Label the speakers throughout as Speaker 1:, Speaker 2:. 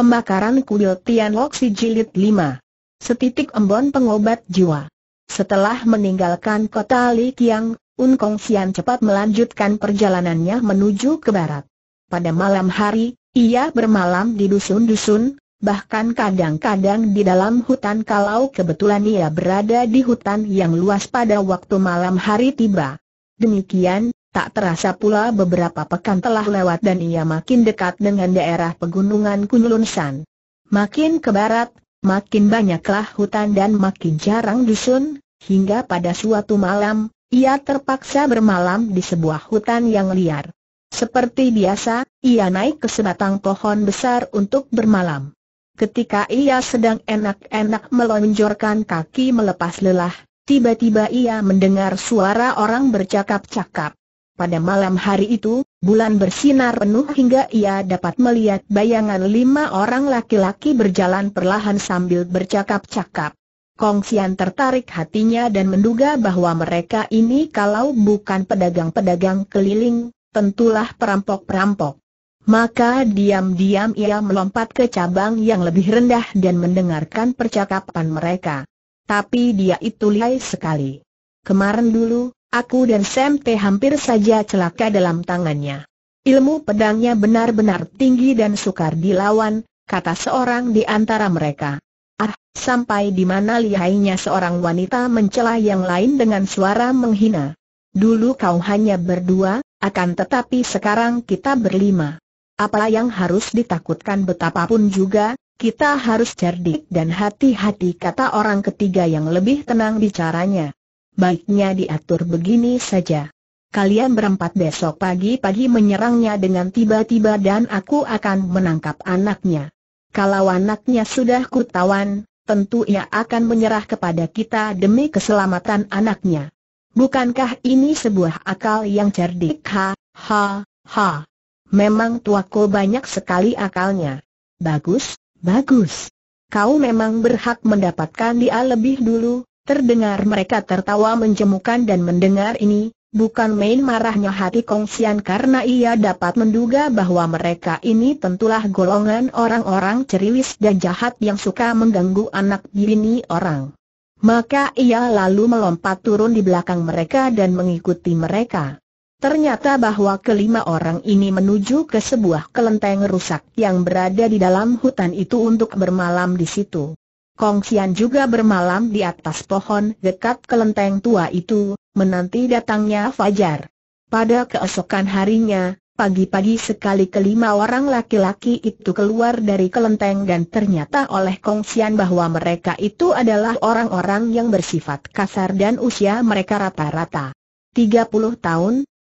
Speaker 1: Pembakaran kuil Tianlok si jilid 5. Setitik embon pengobat jiwa. Setelah meninggalkan kota Likiang, Un Kong Xian cepat melanjutkan perjalanannya menuju ke barat. Pada malam hari, ia bermalam di dusun-dusun, bahkan kadang-kadang di dalam hutan kalau kebetulan ia berada di hutan yang luas pada waktu malam hari tiba. Demikian, Tak terasa pula beberapa pekan telah lewat dan ia makin dekat dengan daerah pegunungan Kunlunsan. Makin ke barat, makin banyaklah hutan dan makin jarang dusun, hingga pada suatu malam, ia terpaksa bermalam di sebuah hutan yang liar. Seperti biasa, ia naik ke sebatang pohon besar untuk bermalam. Ketika ia sedang enak-enak melonjorkan kaki melepas lelah, tiba-tiba ia mendengar suara orang bercakap-cakap. Pada malam hari itu, bulan bersinar penuh hingga ia dapat melihat bayangan lima orang laki-laki berjalan perlahan sambil bercakap-cakap. Kong Sian tertarik hatinya dan menduga bahwa mereka ini kalau bukan pedagang-pedagang keliling, tentulah perampok-perampok. Maka diam-diam ia melompat ke cabang yang lebih rendah dan mendengarkan percakapan mereka. Tapi dia itu lihai sekali. Kemarin dulu, Aku dan Sam P hampir saja celaka dalam tangannya. Ilmu pedangnya benar-benar tinggi dan sukar dilawan, kata seorang di antara mereka. Ah, sampai di mana lihainya seorang wanita mencela yang lain dengan suara menghina. Dulu kau hanya berdua, akan tetapi sekarang kita berlima. Apa yang harus ditakutkan betapapun juga, kita harus cerdik dan hati-hati kata orang ketiga yang lebih tenang bicaranya baiknya diatur begini saja. Kalian berempat besok pagi-pagi menyerangnya dengan tiba-tiba dan aku akan menangkap anaknya. Kalau anaknya sudah kutawan, tentu ia akan menyerah kepada kita demi keselamatan anaknya. Bukankah ini sebuah akal yang cerdik? Ha, ha, ha. Memang tuaku banyak sekali akalnya. Bagus, bagus. Kau memang berhak mendapatkan dia lebih dulu, Terdengar mereka tertawa menjemukan dan mendengar ini, bukan main marahnya hati Kong Sian karena ia dapat menduga bahwa mereka ini tentulah golongan orang-orang ceriwis dan jahat yang suka mengganggu anak bini orang. Maka ia lalu melompat turun di belakang mereka dan mengikuti mereka. Ternyata bahwa kelima orang ini menuju ke sebuah kelenteng rusak yang berada di dalam hutan itu untuk bermalam di situ. Kong Xian juga bermalam di atas pohon dekat kelenteng tua itu, menanti datangnya fajar. Pada keesokan harinya, pagi-pagi sekali kelima orang laki-laki itu keluar dari kelenteng dan ternyata oleh Kong Xian bahwa mereka itu adalah orang-orang yang bersifat kasar dan usia mereka rata-rata 30 tahun.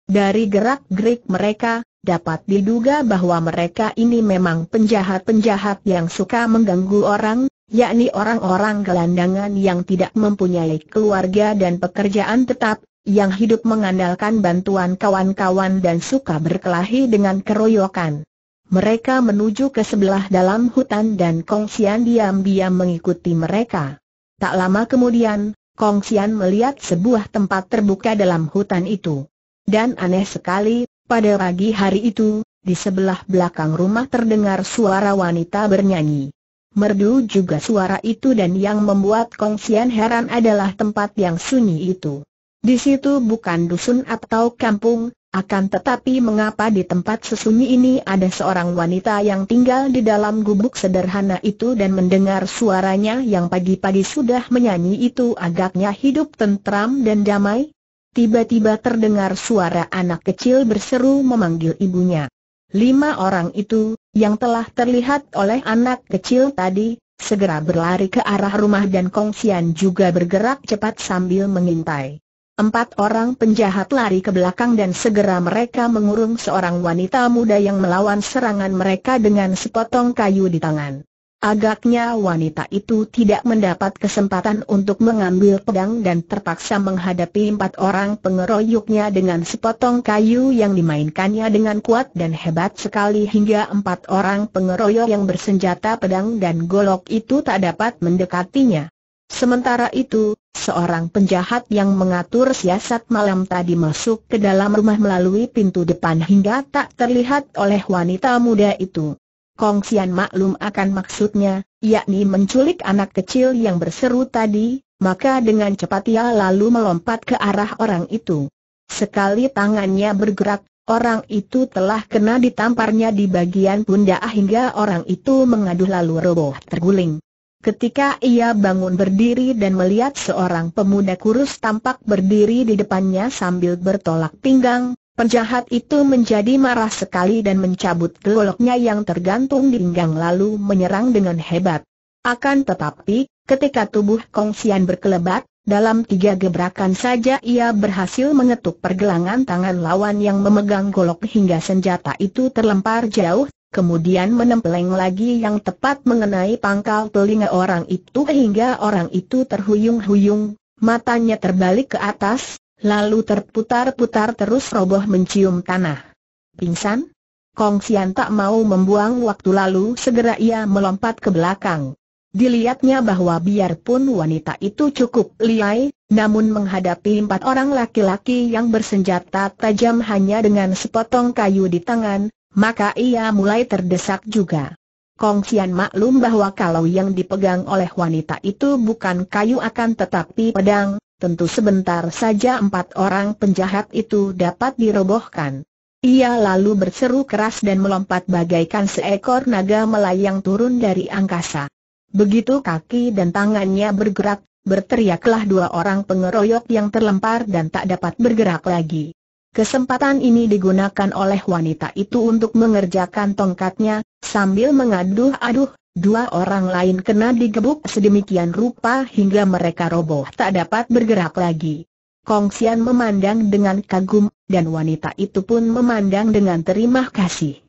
Speaker 1: Dari gerak-gerik mereka, dapat diduga bahwa mereka ini memang penjahat-penjahat yang suka mengganggu orang, yakni orang-orang gelandangan yang tidak mempunyai keluarga dan pekerjaan tetap, yang hidup mengandalkan bantuan kawan-kawan dan suka berkelahi dengan keroyokan. Mereka menuju ke sebelah dalam hutan dan Kong Xian diam-diam mengikuti mereka. Tak lama kemudian, Kong Xian melihat sebuah tempat terbuka dalam hutan itu. Dan aneh sekali, pada pagi hari itu, di sebelah belakang rumah terdengar suara wanita bernyanyi merdu juga suara itu dan yang membuat Kong Kongsian heran adalah tempat yang sunyi itu. Di situ bukan dusun atau kampung, akan tetapi mengapa di tempat sesunyi ini ada seorang wanita yang tinggal di dalam gubuk sederhana itu dan mendengar suaranya yang pagi-pagi sudah menyanyi itu agaknya hidup tentram dan damai? Tiba-tiba terdengar suara anak kecil berseru memanggil ibunya. Lima orang itu, yang telah terlihat oleh anak kecil tadi, segera berlari ke arah rumah dan Kong Kongsian juga bergerak cepat sambil mengintai. Empat orang penjahat lari ke belakang dan segera mereka mengurung seorang wanita muda yang melawan serangan mereka dengan sepotong kayu di tangan. Agaknya wanita itu tidak mendapat kesempatan untuk mengambil pedang dan terpaksa menghadapi empat orang pengeroyoknya dengan sepotong kayu yang dimainkannya dengan kuat dan hebat sekali hingga empat orang pengeroyok yang bersenjata pedang dan golok itu tak dapat mendekatinya. Sementara itu, seorang penjahat yang mengatur siasat malam tadi masuk ke dalam rumah melalui pintu depan hingga tak terlihat oleh wanita muda itu. Kong Xian maklum akan maksudnya, yakni menculik anak kecil yang berseru tadi, maka dengan cepat ia lalu melompat ke arah orang itu. Sekali tangannya bergerak, orang itu telah kena ditamparnya di bagian pundak hingga orang itu mengaduh lalu roboh terguling. Ketika ia bangun berdiri dan melihat seorang pemuda kurus tampak berdiri di depannya sambil bertolak pinggang, Penjahat itu menjadi marah sekali dan mencabut goloknya yang tergantung di pinggang lalu menyerang dengan hebat. Akan tetapi, ketika tubuh Kong Xian berkelebat, dalam tiga gebrakan saja ia berhasil mengetuk pergelangan tangan lawan yang memegang golok hingga senjata itu terlempar jauh, kemudian menempeleng lagi yang tepat mengenai pangkal telinga orang itu hingga orang itu terhuyung-huyung, matanya terbalik ke atas, lalu terputar-putar terus roboh mencium tanah. Pingsan? Kong Xian tak mau membuang waktu lalu segera ia melompat ke belakang. Dilihatnya bahwa biarpun wanita itu cukup liai, namun menghadapi empat orang laki-laki yang bersenjata tajam hanya dengan sepotong kayu di tangan, maka ia mulai terdesak juga. Kong Xian maklum bahwa kalau yang dipegang oleh wanita itu bukan kayu akan tetapi pedang, tentu sebentar saja empat orang penjahat itu dapat dirobohkan. Ia lalu berseru keras dan melompat bagaikan seekor naga melayang turun dari angkasa. Begitu kaki dan tangannya bergerak, berteriaklah dua orang pengeroyok yang terlempar dan tak dapat bergerak lagi. Kesempatan ini digunakan oleh wanita itu untuk mengerjakan tongkatnya, sambil mengaduh-aduh, dua orang lain kena digebuk sedemikian rupa hingga mereka roboh tak dapat bergerak lagi. Kong Xian memandang dengan kagum, dan wanita itu pun memandang dengan terima kasih.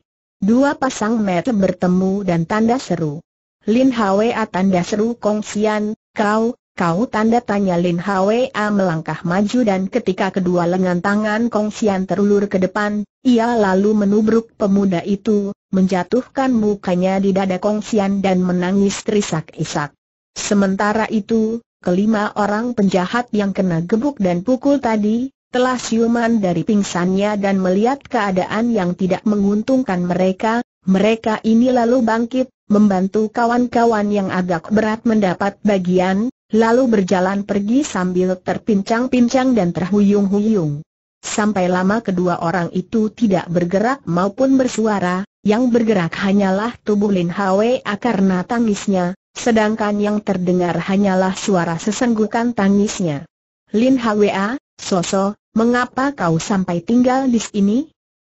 Speaker 1: Dua pasang mata bertemu dan tanda seru. Lin Hwa tanda seru Kong Xian, kau, Kau tanda tanya Lin Hwa melangkah maju dan ketika kedua lengan tangan Kong Xian terulur ke depan, ia lalu menubruk pemuda itu, menjatuhkan mukanya di dada Kong Xian dan menangis terisak-isak. Sementara itu, kelima orang penjahat yang kena gebuk dan pukul tadi, telah siuman dari pingsannya dan melihat keadaan yang tidak menguntungkan mereka, mereka ini lalu bangkit, membantu kawan-kawan yang agak berat mendapat bagian, lalu berjalan pergi sambil terpincang-pincang dan terhuyung-huyung. Sampai lama kedua orang itu tidak bergerak maupun bersuara, yang bergerak hanyalah tubuh Lin Hwe karena tangisnya, sedangkan yang terdengar hanyalah suara sesenggukan tangisnya. Lin Hwe, Soso, mengapa kau sampai tinggal di sini?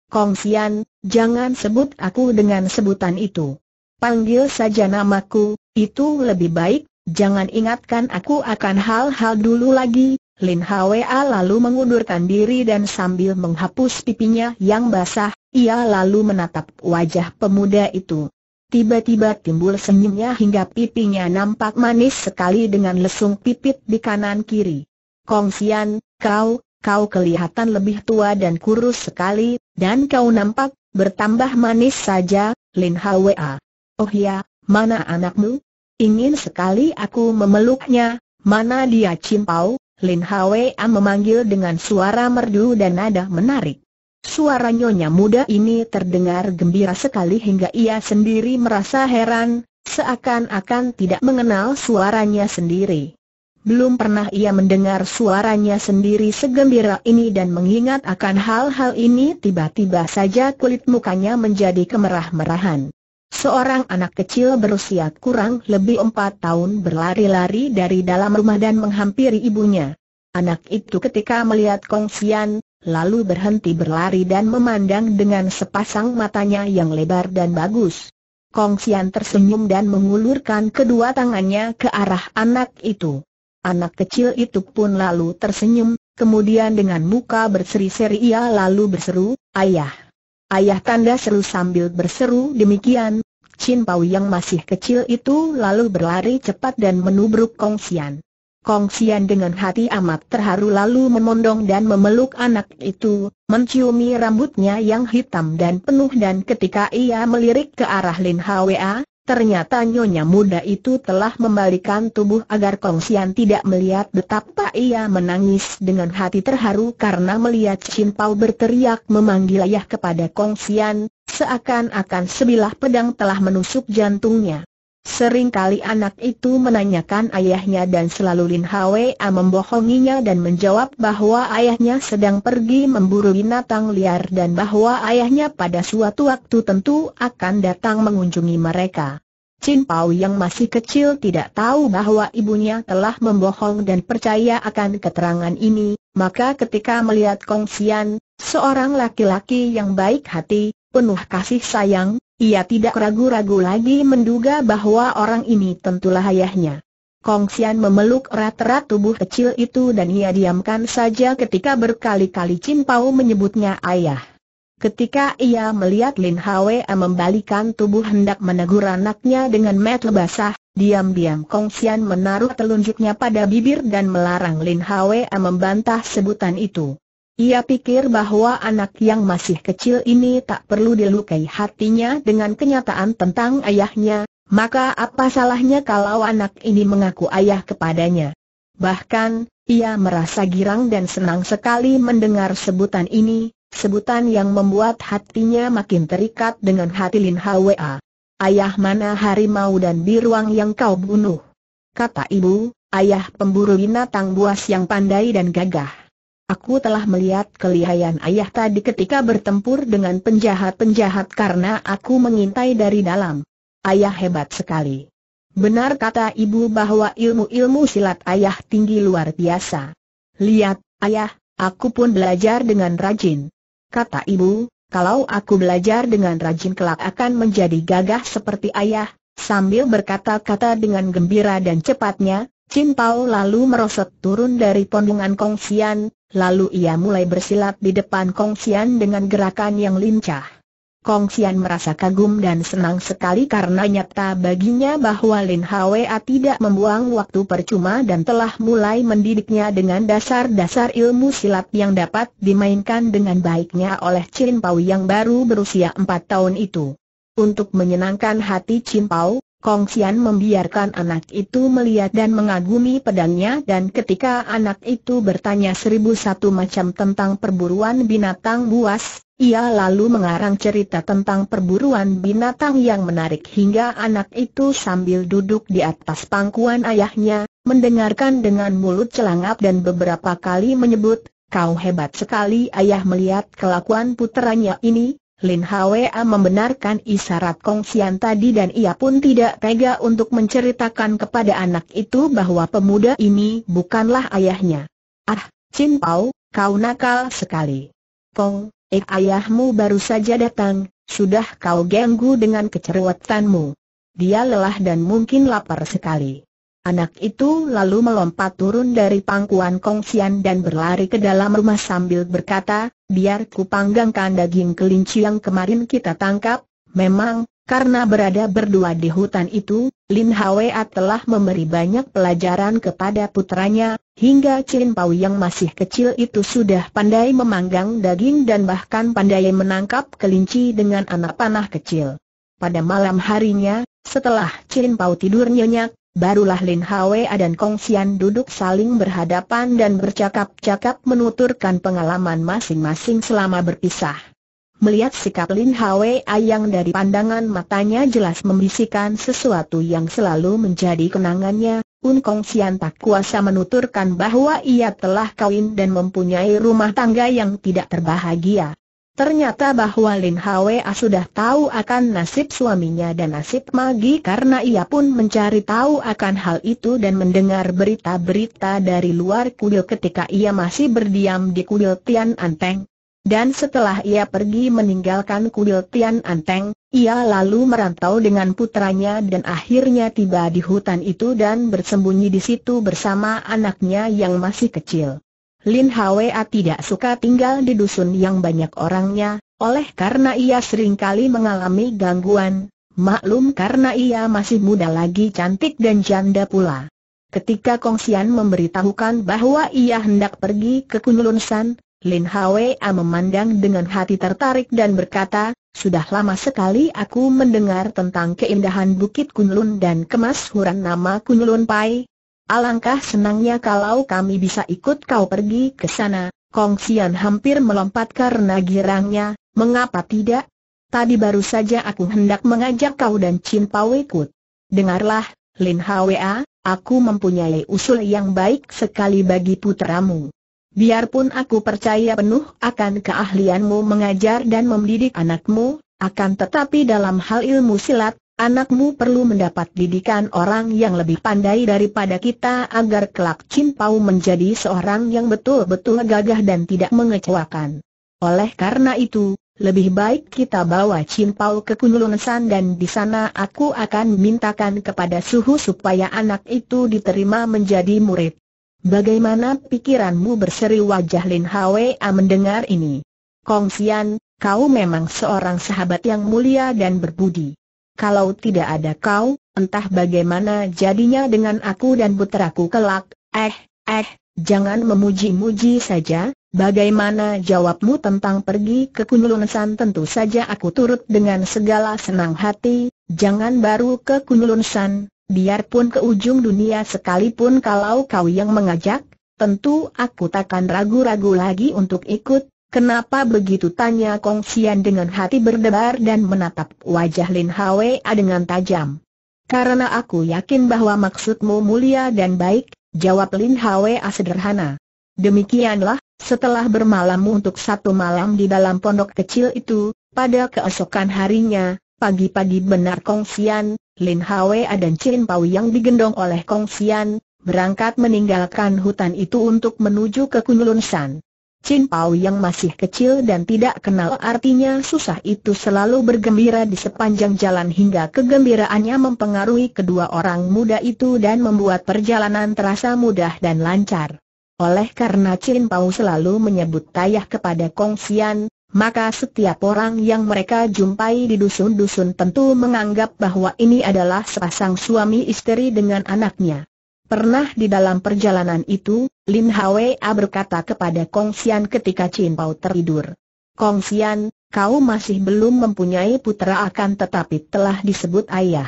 Speaker 1: Kong Xian, jangan sebut aku dengan sebutan itu. Panggil saja namaku, itu lebih baik, Jangan ingatkan aku akan hal-hal dulu lagi, Lin Hwa lalu mengundurkan diri dan sambil menghapus pipinya yang basah, ia lalu menatap wajah pemuda itu. Tiba-tiba timbul senyumnya hingga pipinya nampak manis sekali dengan lesung pipit di kanan kiri. Kong Xian, kau, kau kelihatan lebih tua dan kurus sekali, dan kau nampak, bertambah manis saja, Lin Hwa. Oh ya, mana anakmu? Ingin sekali aku memeluknya, mana dia cimpau, Lin Hwa memanggil dengan suara merdu dan nada menarik. Suara nyonya muda ini terdengar gembira sekali hingga ia sendiri merasa heran, seakan-akan tidak mengenal suaranya sendiri. Belum pernah ia mendengar suaranya sendiri segembira ini dan mengingat akan hal-hal ini tiba-tiba saja kulit mukanya menjadi kemerah-merahan. Seorang anak kecil berusia kurang lebih empat tahun berlari-lari dari dalam rumah dan menghampiri ibunya. Anak itu ketika melihat Kong Xian, lalu berhenti berlari dan memandang dengan sepasang matanya yang lebar dan bagus. Kong Xian tersenyum dan mengulurkan kedua tangannya ke arah anak itu. Anak kecil itu pun lalu tersenyum, kemudian dengan muka berseri-seri ia lalu berseru, Ayah! Ayah tanda seru sambil berseru demikian, Chin Pau yang masih kecil itu lalu berlari cepat dan menubruk Kong Xian. Kong Xian dengan hati amat terharu lalu memondong dan memeluk anak itu, menciumi rambutnya yang hitam dan penuh dan ketika ia melirik ke arah Lin Hwa, Ternyata nyonya muda itu telah membalikan tubuh agar Kong Sian tidak melihat betapa ia menangis dengan hati terharu karena melihat Chin Pao berteriak memanggil ayah kepada Kong Sian, seakan-akan sebilah pedang telah menusuk jantungnya. Seringkali anak itu menanyakan ayahnya dan selalu Lin Hwa membohonginya dan menjawab bahwa ayahnya sedang pergi memburu binatang liar dan bahwa ayahnya pada suatu waktu tentu akan datang mengunjungi mereka. Chin Pao yang masih kecil tidak tahu bahwa ibunya telah membohong dan percaya akan keterangan ini, maka ketika melihat Kong Xian, seorang laki-laki yang baik hati, penuh kasih sayang, ia tidak ragu-ragu lagi menduga bahwa orang ini tentulah ayahnya. Kong Xian memeluk erat-erat tubuh kecil itu dan ia diamkan saja ketika berkali-kali Chin Pao menyebutnya ayah. Ketika ia melihat Lin Hwa membalikan tubuh hendak menegur anaknya dengan mata basah, diam-diam Kong Xian menaruh telunjuknya pada bibir dan melarang Lin Hwa membantah sebutan itu. Ia pikir bahwa anak yang masih kecil ini tak perlu dilukai hatinya dengan kenyataan tentang ayahnya, maka apa salahnya kalau anak ini mengaku ayah kepadanya. Bahkan, ia merasa girang dan senang sekali mendengar sebutan ini, sebutan yang membuat hatinya makin terikat dengan hati Lin Hwa. Ayah mana harimau dan biruang yang kau bunuh? Kata ibu, ayah pemburu binatang buas yang pandai dan gagah. Aku telah melihat kelihayan ayah tadi ketika bertempur dengan penjahat-penjahat karena aku mengintai dari dalam. Ayah hebat sekali. Benar kata ibu bahwa ilmu-ilmu silat ayah tinggi luar biasa. Lihat, ayah, aku pun belajar dengan rajin. Kata ibu, kalau aku belajar dengan rajin kelak akan menjadi gagah seperti ayah, Sambil berkata-kata dengan gembira dan cepatnya, Cintau lalu merosot turun dari pondongan Kong Xian, Lalu ia mulai bersilat di depan Kong Xian dengan gerakan yang lincah. Kong Xian merasa kagum dan senang sekali karena nyata baginya bahwa Lin Hwa tidak membuang waktu percuma dan telah mulai mendidiknya dengan dasar-dasar ilmu silat yang dapat dimainkan dengan baiknya oleh Chin Pao yang baru berusia 4 tahun itu. Untuk menyenangkan hati Chin Pao. Kong Xian membiarkan anak itu melihat dan mengagumi pedangnya dan ketika anak itu bertanya seribu satu macam tentang perburuan binatang buas, ia lalu mengarang cerita tentang perburuan binatang yang menarik hingga anak itu sambil duduk di atas pangkuan ayahnya, mendengarkan dengan mulut celangap dan beberapa kali menyebut, kau hebat sekali ayah melihat kelakuan puteranya ini, Lin Hwa membenarkan isyarat Kong Sian tadi dan ia pun tidak tega untuk menceritakan kepada anak itu bahwa pemuda ini bukanlah ayahnya. Ah, Chin Pao, kau nakal sekali. Kong, eh ayahmu baru saja datang, sudah kau ganggu dengan kecerewetanmu. Dia lelah dan mungkin lapar sekali. Anak itu lalu melompat turun dari pangkuan Kong Kongsian dan berlari ke dalam rumah sambil berkata, biar ku panggangkan daging kelinci yang kemarin kita tangkap, memang, karena berada berdua di hutan itu, Lin Hwa telah memberi banyak pelajaran kepada putranya, hingga Chin Pao yang masih kecil itu sudah pandai memanggang daging dan bahkan pandai menangkap kelinci dengan anak panah kecil. Pada malam harinya, setelah Chin Pao tidur nyenyak, Barulah Lin Hwa dan Kong Xian duduk saling berhadapan dan bercakap-cakap menuturkan pengalaman masing-masing selama berpisah. Melihat sikap Lin Hwa yang dari pandangan matanya jelas membisikkan sesuatu yang selalu menjadi kenangannya, Un Kong Xian tak kuasa menuturkan bahwa ia telah kawin dan mempunyai rumah tangga yang tidak terbahagia. Ternyata bahwa Lin Hwa sudah tahu akan nasib suaminya dan nasib Magi karena ia pun mencari tahu akan hal itu dan mendengar berita-berita dari luar kuil ketika ia masih berdiam di kuil Tian Anteng. Dan setelah ia pergi meninggalkan kuil Tian Anteng, ia lalu merantau dengan putranya dan akhirnya tiba di hutan itu dan bersembunyi di situ bersama anaknya yang masih kecil. Lin Hwa tidak suka tinggal di dusun yang banyak orangnya, oleh karena ia seringkali mengalami gangguan, maklum karena ia masih muda lagi cantik dan janda pula. Ketika Kong Xian memberitahukan bahwa ia hendak pergi ke Kunlun San, Lin Hwa memandang dengan hati tertarik dan berkata, sudah lama sekali aku mendengar tentang keindahan Bukit Kunlun dan kemasyhuran nama Kunlun Pai, Alangkah senangnya kalau kami bisa ikut kau pergi ke sana, Kong Xian hampir melompat karena girangnya, mengapa tidak? Tadi baru saja aku hendak mengajak kau dan Chin Pao ikut. Dengarlah, Lin Hwa, aku mempunyai usul yang baik sekali bagi putramu. Biarpun aku percaya penuh akan keahlianmu mengajar dan mendidik anakmu, akan tetapi dalam hal ilmu silat, Anakmu perlu mendapat didikan orang yang lebih pandai daripada kita agar kelak Chin Pau menjadi seorang yang betul-betul gagah dan tidak mengecewakan. Oleh karena itu, lebih baik kita bawa Chin Pau ke Kunlunsan dan di sana aku akan mintakan kepada Suhu supaya anak itu diterima menjadi murid. Bagaimana pikiranmu berseri wajah Lin Hwa mendengar ini? Kong Kongsian, kau memang seorang sahabat yang mulia dan berbudi. Kalau tidak ada kau, entah bagaimana jadinya dengan aku dan puteraku kelak, eh, eh, jangan memuji-muji saja, bagaimana jawabmu tentang pergi ke Kunlunsan tentu saja aku turut dengan segala senang hati, jangan baru ke Kunlunsan, biarpun ke ujung dunia sekalipun kalau kau yang mengajak, tentu aku takkan ragu-ragu lagi untuk ikut, Kenapa begitu tanya Kong Xian dengan hati berdebar dan menatap wajah Lin Hwa dengan tajam. Karena aku yakin bahwa maksudmu mulia dan baik, jawab Lin Hwa sederhana. Demikianlah, setelah bermalam untuk satu malam di dalam pondok kecil itu, pada keesokan harinya, pagi-pagi benar Kong Xian, Lin Hwa dan Chin Pau yang digendong oleh Kong Xian, berangkat meninggalkan hutan itu untuk menuju ke Kunlun San. Chin Pao yang masih kecil dan tidak kenal artinya susah itu selalu bergembira di sepanjang jalan hingga kegembiraannya mempengaruhi kedua orang muda itu dan membuat perjalanan terasa mudah dan lancar. Oleh karena Chin Pao selalu menyebut tayah kepada Kong Xian, maka setiap orang yang mereka jumpai di dusun-dusun tentu menganggap bahwa ini adalah sepasang suami istri dengan anaknya. Pernah di dalam perjalanan itu, Lin Hwa berkata kepada Kong Xian ketika Chin Pao tertidur. Kong Xian, kau masih belum mempunyai putera akan tetapi telah disebut ayah.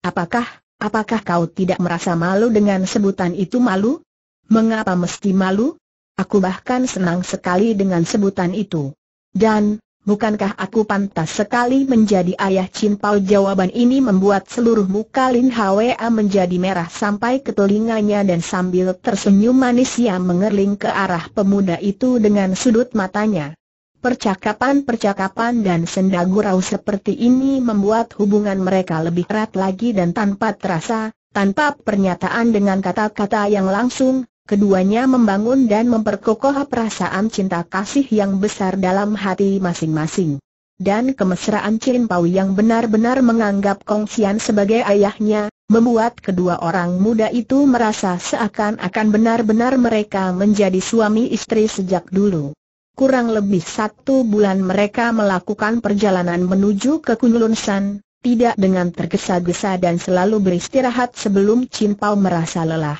Speaker 1: Apakah, apakah kau tidak merasa malu dengan sebutan itu malu? Mengapa mesti malu? Aku bahkan senang sekali dengan sebutan itu. Dan, Bukankah aku pantas sekali menjadi ayah Pao? Jawaban ini membuat seluruh muka Lin Hwa menjadi merah sampai ke telinganya dan sambil tersenyum manis ia mengerling ke arah pemuda itu dengan sudut matanya. Percakapan-percakapan dan senda gurau seperti ini membuat hubungan mereka lebih erat lagi dan tanpa terasa, tanpa pernyataan dengan kata-kata yang langsung, Keduanya membangun dan memperkokoh perasaan cinta kasih yang besar dalam hati masing-masing. Dan kemesraan Chin Pau yang benar-benar menganggap Kong Xian sebagai ayahnya, membuat kedua orang muda itu merasa seakan-akan benar-benar mereka menjadi suami istri sejak dulu. Kurang lebih satu bulan mereka melakukan perjalanan menuju ke Kunlun San, tidak dengan tergesa-gesa dan selalu beristirahat sebelum Chin Pau merasa lelah.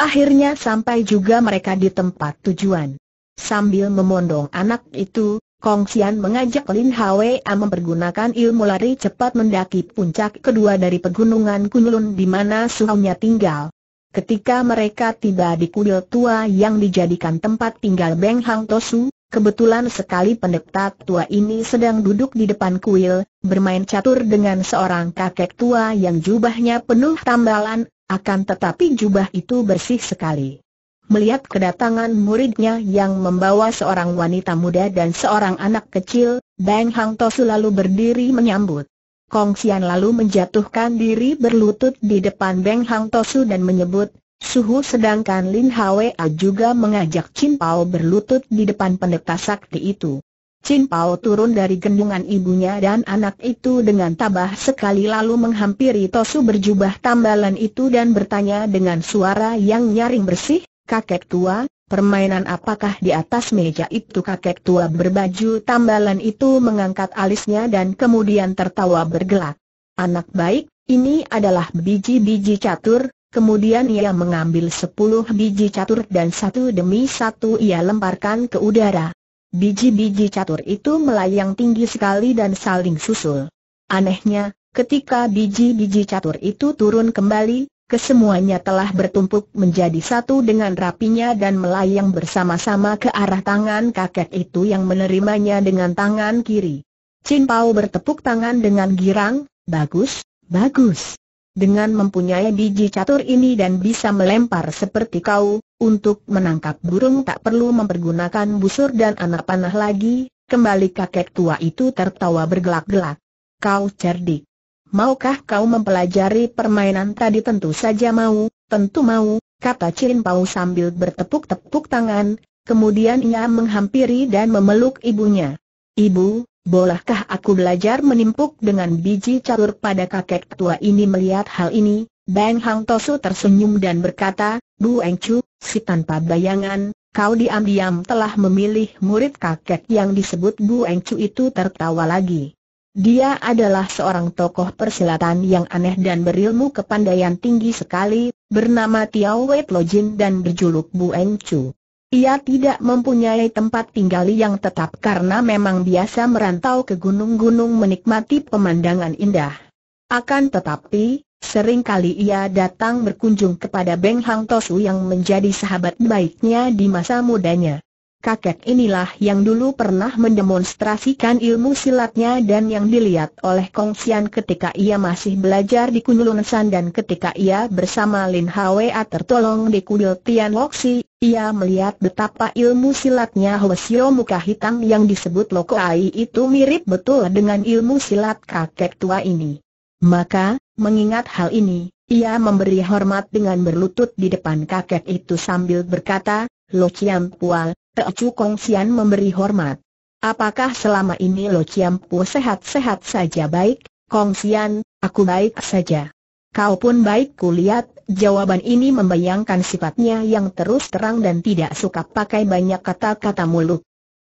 Speaker 1: Akhirnya sampai juga mereka di tempat tujuan. Sambil memondong anak itu, Kong Xian mengajak Lin Hwa mempergunakan ilmu lari cepat mendaki puncak kedua dari pegunungan Kunlun di mana suhunya tinggal. Ketika mereka tiba di kuil tua yang dijadikan tempat tinggal Beng Hang Tosu, Kebetulan sekali pendeta tua ini sedang duduk di depan kuil, bermain catur dengan seorang kakek tua yang jubahnya penuh tambalan, akan tetapi jubah itu bersih sekali. Melihat kedatangan muridnya yang membawa seorang wanita muda dan seorang anak kecil, Beng Hang Tosu lalu berdiri menyambut. Kong Xian lalu menjatuhkan diri berlutut di depan Beng Hang Tosu dan menyebut, Suhu sedangkan Lin Hwa juga mengajak Chin Pao berlutut di depan pendeta sakti itu. Chin Pao turun dari gendungan ibunya dan anak itu dengan tabah sekali lalu menghampiri Tosu berjubah tambalan itu dan bertanya dengan suara yang nyaring bersih, kakek tua, permainan apakah di atas meja itu kakek tua berbaju tambalan itu mengangkat alisnya dan kemudian tertawa bergelak. Anak baik, ini adalah biji-biji catur, Kemudian ia mengambil sepuluh biji catur dan satu demi satu ia lemparkan ke udara. Biji-biji catur itu melayang tinggi sekali dan saling susul. Anehnya, ketika biji-biji catur itu turun kembali, kesemuanya telah bertumpuk menjadi satu dengan rapinya dan melayang bersama-sama ke arah tangan kakek itu yang menerimanya dengan tangan kiri. Chin Pao bertepuk tangan dengan girang, bagus, bagus dengan mempunyai biji catur ini dan bisa melempar seperti kau, untuk menangkap burung tak perlu mempergunakan busur dan anak panah lagi, kembali kakek tua itu tertawa bergelak-gelak. Kau cerdik. Maukah kau mempelajari permainan tadi tentu saja mau, tentu mau, kata Chin Pau sambil bertepuk-tepuk tangan, kemudian ia menghampiri dan memeluk ibunya. Ibu, Bolehkah aku belajar menimpuk dengan biji catur pada kakek tua ini melihat hal ini? Bang Hang Tosu tersenyum dan berkata, Bu Eng Chu, si tanpa bayangan, kau diam-diam telah memilih murid kakek yang disebut Bu Eng Chu itu tertawa lagi. Dia adalah seorang tokoh persilatan yang aneh dan berilmu kepandaian tinggi sekali, bernama Tiao Wei Lo Jin dan berjuluk Bu Eng Chu. Ia tidak mempunyai tempat tinggal yang tetap karena memang biasa merantau ke gunung-gunung menikmati pemandangan indah. Akan tetapi, seringkali ia datang berkunjung kepada Beng Hang Tosu yang menjadi sahabat baiknya di masa mudanya kakek inilah yang dulu pernah mendemonstrasikan ilmu silatnya dan yang dilihat oleh Kong Xian ketika ia masih belajar di Kunlun San dan ketika ia bersama Lin Hwa tertolong di kuil Tian Loksi, ia melihat betapa ilmu silatnya Hwasyo muka hitam yang disebut Loko Ai itu mirip betul dengan ilmu silat kakek tua ini. Maka, mengingat hal ini, ia memberi hormat dengan berlutut di depan kakek itu sambil berkata, Lo Chiam Pual, Teocu Sian memberi hormat. Apakah selama ini Lo Chiam Po sehat-sehat saja baik, Kong Sian, aku baik saja. Kau pun baik kulihat, jawaban ini membayangkan sifatnya yang terus terang dan tidak suka pakai banyak kata-kata mulut.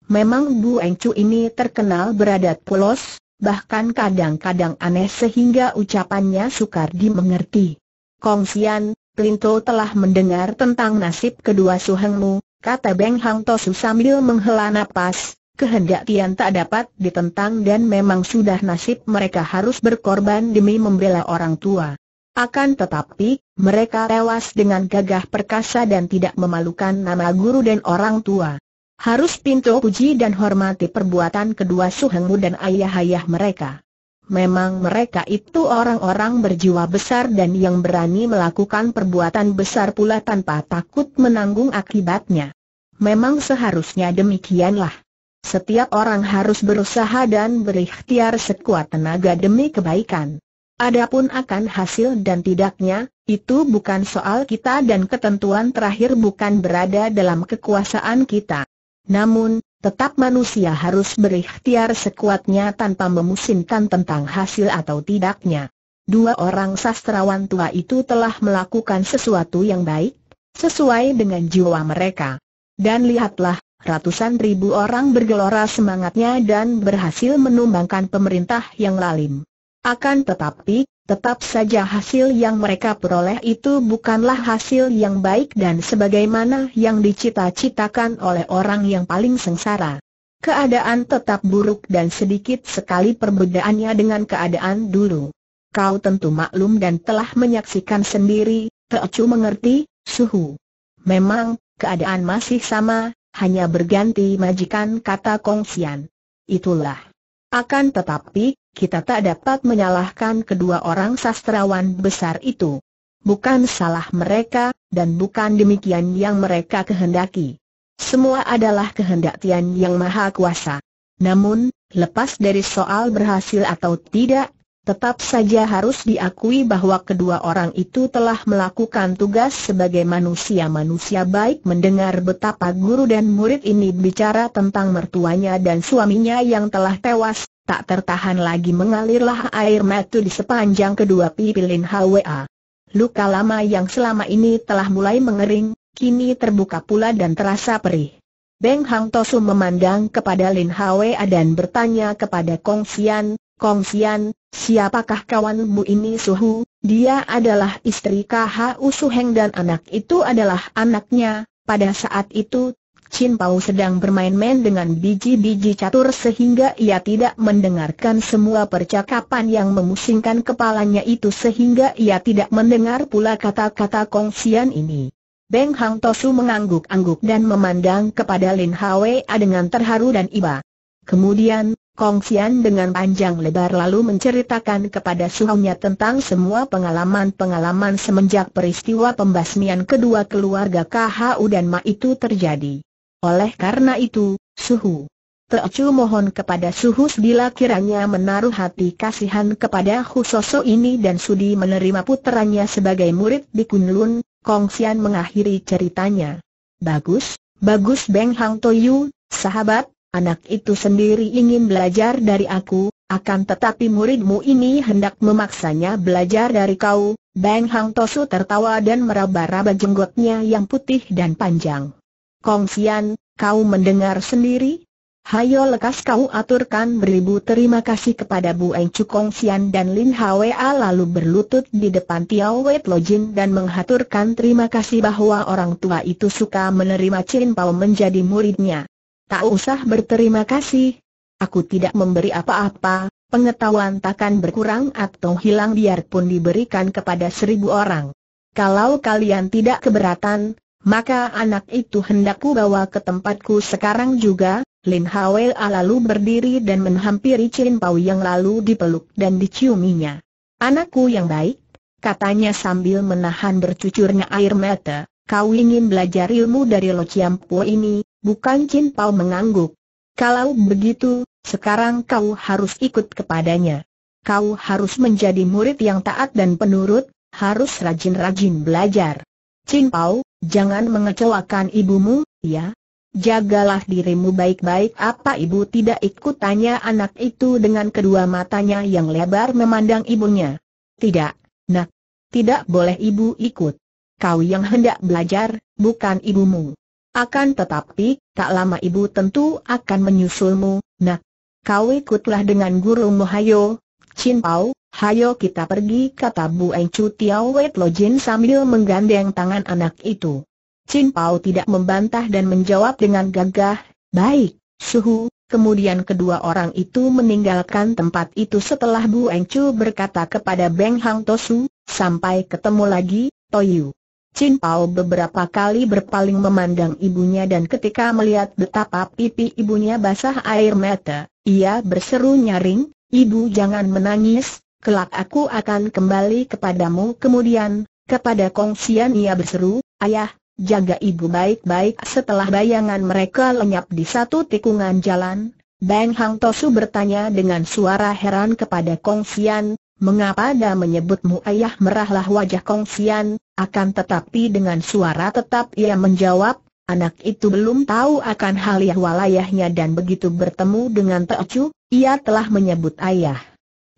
Speaker 1: Memang Bu Eng Chu ini terkenal beradat polos, bahkan kadang-kadang aneh sehingga ucapannya sukar dimengerti. Kong Sian, Plinto telah mendengar tentang nasib kedua suhengmu, kata Beng Hang Tosu sambil menghela nafas, kehendak Tian tak dapat ditentang dan memang sudah nasib mereka harus berkorban demi membela orang tua. Akan tetapi, mereka tewas dengan gagah perkasa dan tidak memalukan nama guru dan orang tua. Harus pintu puji dan hormati perbuatan kedua suhengmu dan ayah-ayah mereka. Memang mereka itu orang-orang berjiwa besar dan yang berani melakukan perbuatan besar pula tanpa takut menanggung akibatnya. Memang seharusnya demikianlah. Setiap orang harus berusaha dan berikhtiar sekuat tenaga demi kebaikan. Adapun akan hasil dan tidaknya, itu bukan soal kita dan ketentuan terakhir bukan berada dalam kekuasaan kita. Namun, Tetap manusia harus berikhtiar sekuatnya tanpa memusingkan tentang hasil atau tidaknya. Dua orang sastrawan tua itu telah melakukan sesuatu yang baik, sesuai dengan jiwa mereka. Dan lihatlah, ratusan ribu orang bergelora semangatnya dan berhasil menumbangkan pemerintah yang lalim. Akan tetapi, Tetap saja hasil yang mereka peroleh itu bukanlah hasil yang baik dan sebagaimana yang dicita-citakan oleh orang yang paling sengsara. Keadaan tetap buruk dan sedikit sekali perbedaannya dengan keadaan dulu. Kau tentu maklum dan telah menyaksikan sendiri, Teocu mengerti, suhu. Memang, keadaan masih sama, hanya berganti majikan kata Kong Kongsian. Itulah. Akan tetapi, kita tak dapat menyalahkan kedua orang sastrawan besar itu. Bukan salah mereka, dan bukan demikian yang mereka kehendaki. Semua adalah kehendak Tian Yang Maha Kuasa. Namun, lepas dari soal berhasil atau tidak, tetap saja harus diakui bahwa kedua orang itu telah melakukan tugas sebagai manusia-manusia baik mendengar betapa guru dan murid ini bicara tentang mertuanya dan suaminya yang telah tewas Tak tertahan lagi mengalirlah air mata di sepanjang kedua pipi Lin Hwa. Luka lama yang selama ini telah mulai mengering, kini terbuka pula dan terasa perih. Beng Hang Tosu memandang kepada Lin Hwa dan bertanya kepada Kong Xian, Kong Xian, siapakah kawanmu ini Suhu? Dia adalah istri KHU Suheng dan anak itu adalah anaknya. Pada saat itu Chin Pao sedang bermain-main dengan biji-biji catur sehingga ia tidak mendengarkan semua percakapan yang memusingkan kepalanya itu sehingga ia tidak mendengar pula kata-kata Kong Xian ini. Beng Hang Tosu mengangguk-angguk dan memandang kepada Lin Hwa dengan terharu dan iba. Kemudian, Kong Xian dengan panjang lebar lalu menceritakan kepada suhunya tentang semua pengalaman-pengalaman semenjak peristiwa pembasmian kedua keluarga KHU dan Ma itu terjadi. Oleh karena itu, Suhu Teocu mohon kepada Suhu bila kiranya menaruh hati kasihan kepada Husoso ini dan sudi menerima puterannya sebagai murid di Kunlun, kong Kongsian mengakhiri ceritanya. Bagus, bagus Beng Hang Toyu, sahabat, anak itu sendiri ingin belajar dari aku, akan tetapi muridmu ini hendak memaksanya belajar dari kau, Beng Hang Tosu tertawa dan meraba-raba jenggotnya yang putih dan panjang. Kong Sian, kau mendengar sendiri? Hayo lekas kau aturkan beribu terima kasih kepada Bu Eng Chu Kong Xian dan Lin Hwa lalu berlutut di depan Tiao Wei Jin dan menghaturkan terima kasih bahwa orang tua itu suka menerima Chin Pao menjadi muridnya. Tak usah berterima kasih. Aku tidak memberi apa-apa, pengetahuan takkan berkurang atau hilang biarpun diberikan kepada seribu orang. Kalau kalian tidak keberatan, maka anak itu hendakku bawa ke tempatku sekarang juga, Lin Hwe lalu berdiri dan menghampiri Chin Pao yang lalu dipeluk dan diciuminya. Anakku yang baik, katanya sambil menahan bercucurnya air mata, kau ingin belajar ilmu dari Lo Chiam Po ini, bukan Chin Pao mengangguk. Kalau begitu, sekarang kau harus ikut kepadanya. Kau harus menjadi murid yang taat dan penurut, harus rajin-rajin belajar. Chin Pao. Jangan mengecewakan ibumu, ya. Jagalah dirimu baik-baik apa ibu tidak ikut tanya anak itu dengan kedua matanya yang lebar memandang ibunya. Tidak, nak. Tidak boleh ibu ikut. Kau yang hendak belajar, bukan ibumu. Akan tetapi, tak lama ibu tentu akan menyusulmu, nak. Kau ikutlah dengan gurumu Hayo, Chin Pao, Hayo kita pergi kata Bu Encu Tiao Wet Jin sambil menggandeng tangan anak itu. Chin Pao tidak membantah dan menjawab dengan gagah, baik, suhu. Kemudian kedua orang itu meninggalkan tempat itu setelah Bu Encu berkata kepada Beng Hang Tosu, sampai ketemu lagi, Toyu. Chin Pao beberapa kali berpaling memandang ibunya dan ketika melihat betapa pipi ibunya basah air mata, ia berseru nyaring, ibu jangan menangis, Kelak aku akan kembali kepadamu kemudian, kepada Kong Xian ia berseru, Ayah, jaga ibu baik-baik setelah bayangan mereka lenyap di satu tikungan jalan. Bang Hang Tosu bertanya dengan suara heran kepada Kong Xian, mengapa dia menyebutmu ayah merahlah wajah Kong Xian, akan tetapi dengan suara tetap ia menjawab, anak itu belum tahu akan hal yang walayahnya dan begitu bertemu dengan Teocu, ia telah menyebut ayah.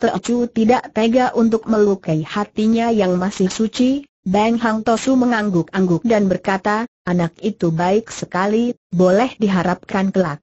Speaker 1: Teocu tidak tega untuk melukai hatinya yang masih suci, Bang Hang Tosu mengangguk-angguk dan berkata, anak itu baik sekali, boleh diharapkan kelak.